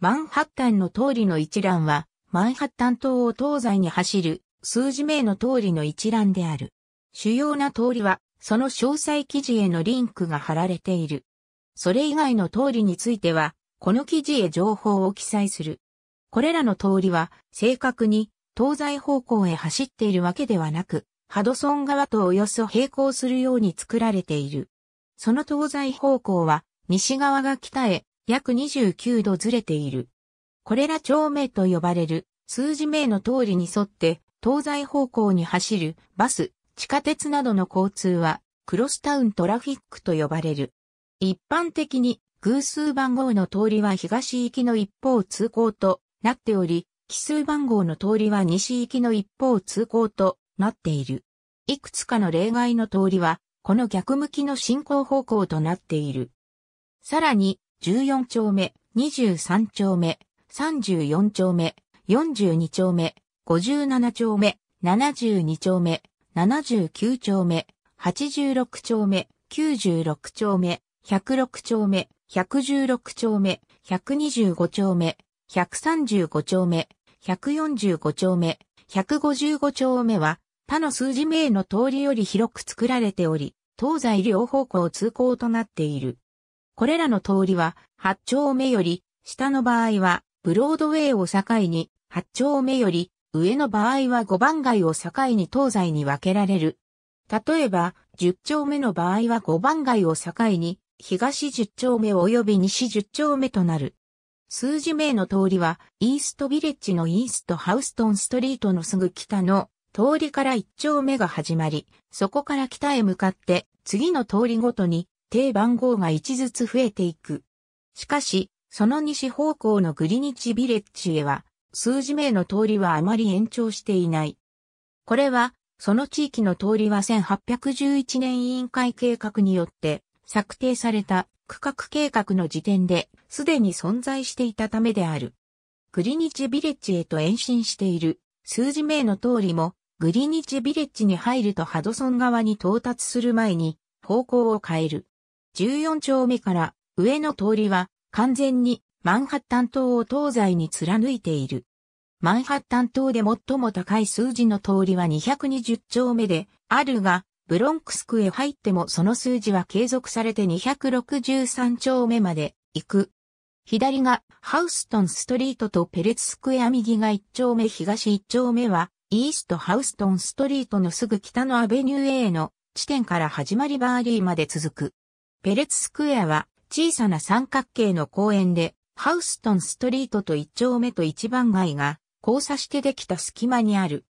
マンハッタンの通りの一覧は、マンハッタン島を東西に走る数字名の通りの一覧である。主要な通りは、その詳細記事へのリンクが貼られている。それ以外の通りについては、この記事へ情報を記載する。これらの通りは、正確に東西方向へ走っているわけではなく、ハドソン川とおよそ並行するように作られている。その東西方向は、西側が北へ、約29度ずれている。これら町名と呼ばれる数字名の通りに沿って東西方向に走るバス、地下鉄などの交通はクロスタウントラフィックと呼ばれる。一般的に偶数番号の通りは東行きの一方通行となっており、奇数番号の通りは西行きの一方通行となっている。いくつかの例外の通りは、この逆向きの進行方向となっている。さらに、14丁目、23丁目、34丁目、42丁目、57丁目、72丁目、79丁目、86丁目、96丁目、106丁目、116丁目、125丁目、135丁目、145丁目、155丁目は、他の数字名の通りより広く作られており、東西両方向通行となっている。これらの通りは、8丁目より、下の場合は、ブロードウェイを境に、8丁目より、上の場合は5番街を境に東西に分けられる。例えば、10丁目の場合は5番街を境に、東10丁目及び西10丁目となる。数字名の通りは、イーストビレッジのイーストハウストンストリートのすぐ北の通りから1丁目が始まり、そこから北へ向かって、次の通りごとに定番号が1ずつ増えていく。しかし、その西方向のグリニッチビレッジへは、数字名の通りはあまり延長していない。これは、その地域の通りは1811年委員会計画によって策定された区画計画の時点で、すでに存在していたためである。グリニッチビレッジへと延伸している数字名の通りも、グリニッチビレッジに入るとハドソン側に到達する前に方向を変える。14丁目から上の通りは完全にマンハッタン島を東西に貫いている。マンハッタン島で最も高い数字の通りは220丁目であるが、ブロンクスクへ入ってもその数字は継続されて263丁目まで行く。左がハウストンストリートとペレツスクエア右が1丁目東1丁目はイーストハウストンストリートのすぐ北のアベニュー A の地点から始まりバーリーまで続く。ペレツスクエアは小さな三角形の公園で、ハウストンストリートと一丁目と一番街が交差してできた隙間にある。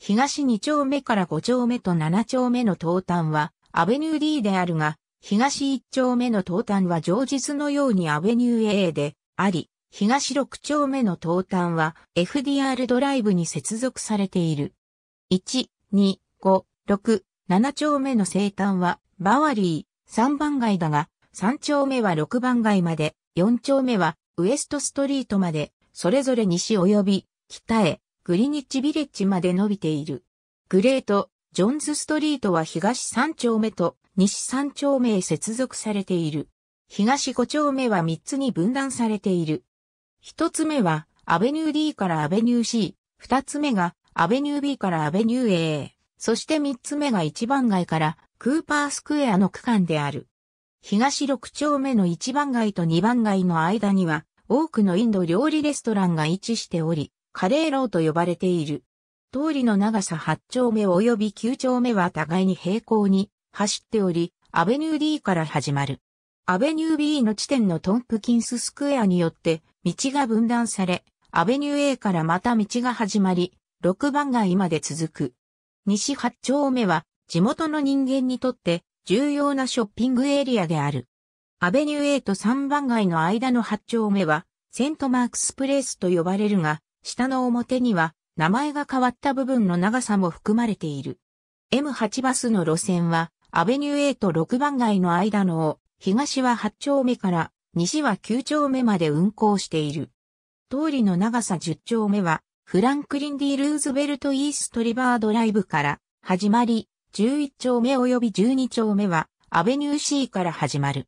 東二丁目から五丁目と七丁目の東端はアベニュー D であるが、東一丁目の東端は常日のようにアベニュー A であり、東六丁目の東端は FDR ドライブに接続されている。1、2、5、6、7丁目の西端はバワリー。3番街だが、3丁目は6番街まで、4丁目はウエストストリートまで、それぞれ西及び北へグリニッチビレッジまで伸びている。グレート、ジョンズストリートは東3丁目と西3丁目へ接続されている。東5丁目は3つに分断されている。1つ目はアベニュー D からアベニュー C、2つ目がアベニュー B からアベニュー A、そして3つ目が1番街からクーパースクエアの区間である。東6丁目の1番街と2番街の間には、多くのインド料理レストランが位置しており、カレーローと呼ばれている。通りの長さ8丁目及び9丁目は互いに平行に走っており、アベニュー D から始まる。アベニュー B の地点のトンプキンススクエアによって道が分断され、アベニュー A からまた道が始まり、6番街まで続く。西8丁目は地元の人間にとって重要なショッピングエリアである。アベニュー A と3番街の間の8丁目は、セントマークスプレースと呼ばれるが、下の表には、名前が変わった部分の長さも含まれている。M8 バスの路線は、アベニュー A と6番街の間の東は8丁目から西は9丁目まで運行している。通りの長さ10丁目は、フランクリン・ディ・ルーズベルト・イースト・リバードライブから始まり、11丁目及び12丁目は、アベニュー C から始まる。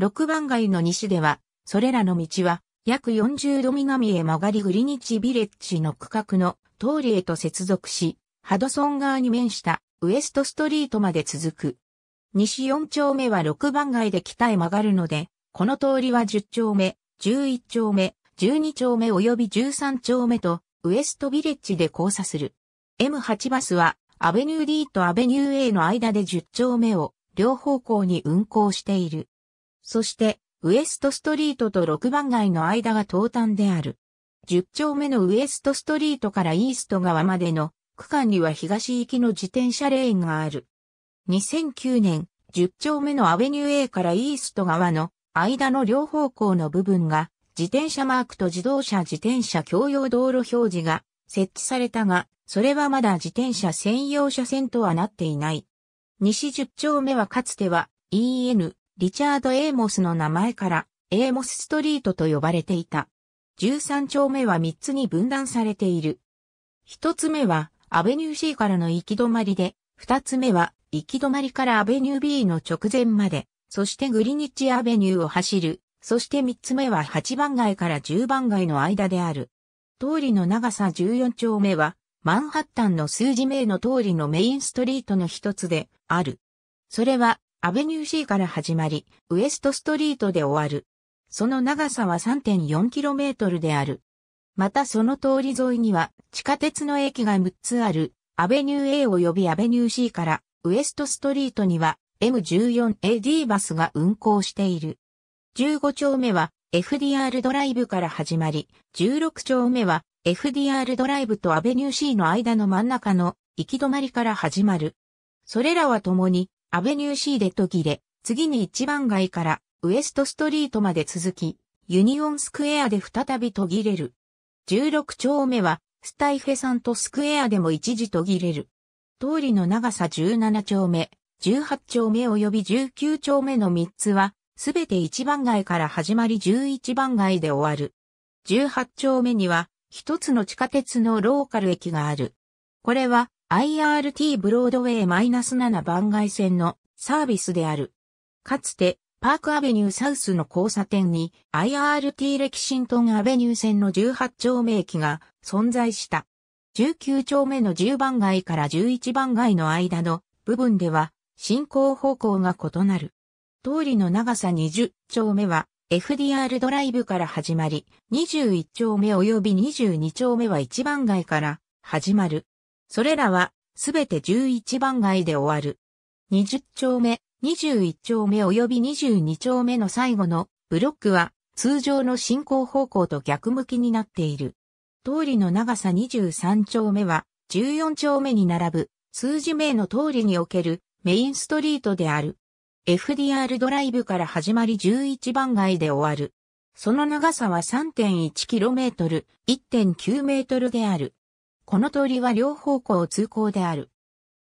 6番街の西では、それらの道は、約40度南へ曲がりグリニッチビレッジの区画の通りへと接続し、ハドソン側に面したウエストストリートまで続く。西4丁目は6番街で北へ曲がるので、この通りは10丁目、11丁目、12丁目及び13丁目と、ウエストビレッジで交差する。M8 バスはアベニュー D とアベニュー A の間で10丁目を両方向に運行している。そして、ウエストストリートと6番街の間が東端である。10丁目のウエストストリートからイースト側までの区間には東行きの自転車レーンがある。2009年、10丁目のアベニュー A からイースト側の間の両方向の部分が自転車マークと自動車自転車共用道路表示が設置されたが、それはまだ自転車専用車線とはなっていない。西10丁目はかつては EN、リチャード・エーモスの名前から、エーモスストリートと呼ばれていた。13丁目は3つに分断されている。1つ目は、アベニュー C からの行き止まりで、2つ目は、行き止まりからアベニュー B の直前まで、そしてグリニッジアベニューを走る、そして3つ目は8番街から10番街の間である。通りの長さ14丁目は、マンハッタンの数字名の通りのメインストリートの一つである。それは、アベニュー C から始まり、ウエストストリートで終わる。その長さは 3.4km である。またその通り沿いには地下鉄の駅が6つある、アベニュー A 及びアベニュー C からウエストストリートには M14AD バスが運行している。15丁目は FDR ドライブから始まり、16丁目は FDR ドライブとアベニュー C の間の真ん中の行き止まりから始まる。それらは共にアベニュー C で途切れ、次に一番街からウエストストリートまで続き、ユニオンスクエアで再び途切れる。16丁目はスタイフェサントスクエアでも一時途切れる。通りの長さ17丁目、18丁目及び19丁目の3つは、すべて1番街から始まり11番街で終わる。18丁目には、一つの地下鉄のローカル駅がある。これは IRT ブロードウェイ -7 番外線のサービスである。かつてパークアベニューサウスの交差点に IRT レキシントンアベニュー線の18丁目駅が存在した。19丁目の10番街から11番街の間の部分では進行方向が異なる。通りの長さ20丁目は FDR ドライブから始まり、21丁目及び22丁目は1番街から始まる。それらはすべて11番街で終わる。20丁目、21丁目及び22丁目の最後のブロックは通常の進行方向と逆向きになっている。通りの長さ23丁目は14丁目に並ぶ数字名の通りにおけるメインストリートである。FDR ドライブから始まり11番街で終わる。その長さは 3.1km、1.9m である。この通りは両方向通行である。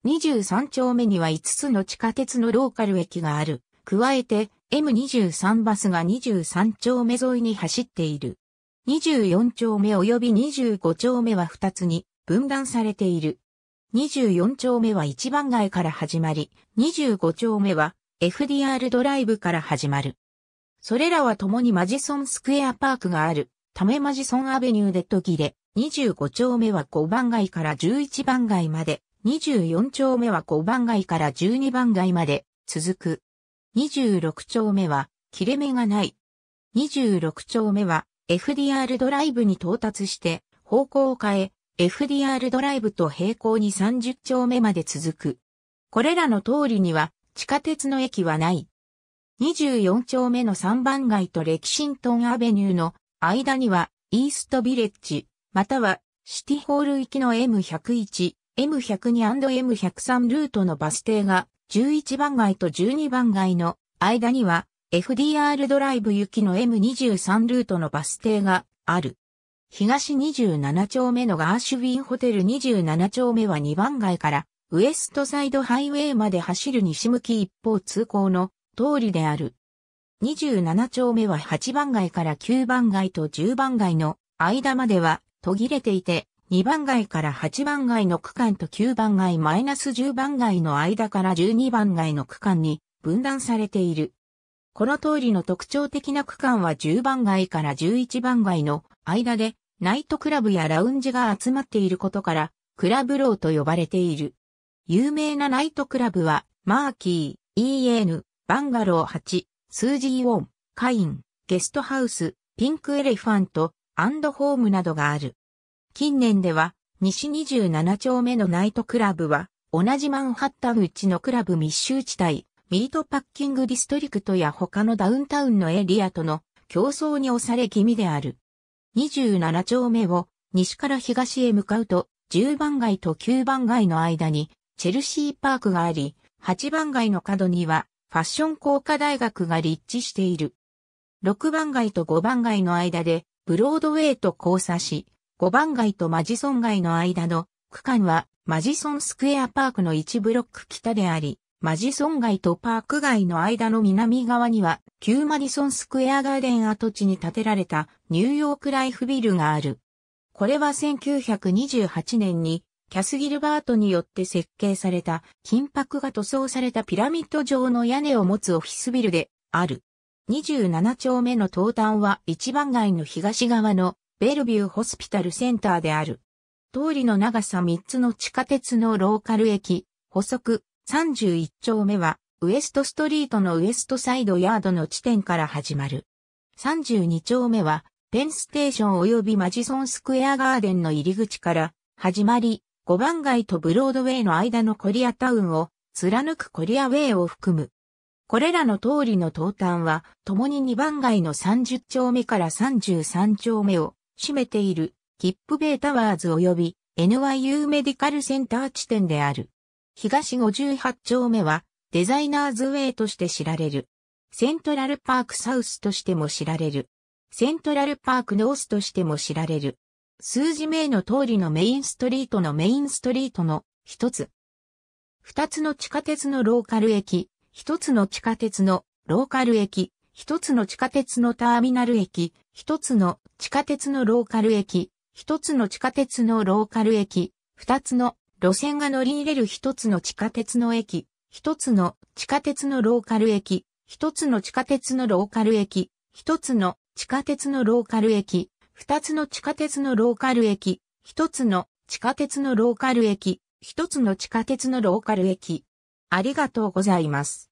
23丁目には5つの地下鉄のローカル駅がある。加えて M23 バスが23丁目沿いに走っている。24丁目及び25丁目は2つに分断されている。24丁目は1番街から始まり、25丁目は FDR ドライブから始まる。それらは共にマジソンスクエアパークがある、ためマジソンアベニューで途切れ、25丁目は5番街から11番街まで、24丁目は5番街から12番街まで続く。26丁目は切れ目がない。26丁目は FDR ドライブに到達して方向を変え、FDR ドライブと平行に30丁目まで続く。これらの通りには地下鉄の駅はない。24丁目の3番街とレキシントンアベニューの間にはイーストビレッジ、またはシティホール行きの M101、M102&M103 ルートのバス停が11番街と12番街の間には FDR ドライブ行きの M23 ルートのバス停がある。東27丁目のガーシュウィンホテル27丁目は2番街からウエストサイドハイウェイまで走る西向き一方通行の通りである。27丁目は8番街から9番街と10番街の間までは途切れていて、2番街から8番街の区間と9番街マイナス10番街の間から12番街の区間に分断されている。この通りの特徴的な区間は10番街から11番街の間でナイトクラブやラウンジが集まっていることからクラブローと呼ばれている。有名なナイトクラブは、マーキー、EN、バンガロー8、スージー・ウォン、カイン、ゲストハウス、ピンクエレファント、アンドホームなどがある。近年では、西27丁目のナイトクラブは、同じマンハッタンうちのクラブ密集地帯、ミートパッキングディストリクトや他のダウンタウンのエリアとの競争に押され気味である。27丁目を西から東へ向かうと、10番街と9番街の間にチェルシーパークがあり、8番街の角にはファッション工科大学が立地している。6番街と5番街の間でブロードウェイと交差し、5番街とマジソン街の間の区間はマジソンスクエアパークの1ブロック北であり、マジソン街とパーク街の間の南側には、旧マディソンスクエアガーデン跡地に建てられたニューヨークライフビルがある。これは1928年にキャス・ギルバートによって設計された金箔が塗装されたピラミッド状の屋根を持つオフィスビルである。27丁目の東端は一番街の東側のベルビューホスピタルセンターである。通りの長さ3つの地下鉄のローカル駅、補足31丁目はウエストストリートのウエストサイドヤードの地点から始まる。32丁目はペンステーション及びマジソンスクエアガーデンの入り口から始まり、5番街とブロードウェイの間のコリアタウンを貫くコリアウェイを含む。これらの通りの東端は、共に2番街の30丁目から33丁目を占めている、キップベイタワーズ及び NYU メディカルセンター地点である。東58丁目は、デザイナーズウェイとして知られる。セントラルパークサウスとしても知られる。セントラルパークノースとしても知られる。数字名の通りのメインストリートのメインストリートの一つ。二つの地下鉄のローカル駅、一つの地下鉄のローカル駅、一つの地下鉄のターミナル駅、一つの地下鉄のローカル駅、一つの地下鉄のローカル駅、二つの路線が乗り入れる一つの地下鉄の駅、一つの地下鉄のローカル駅、一つの地下鉄のローカル駅、一つの地下鉄のローカル駅、二つの地下鉄のローカル駅、一つの地下鉄のローカル駅、一つの地下鉄のローカル駅。ありがとうございます。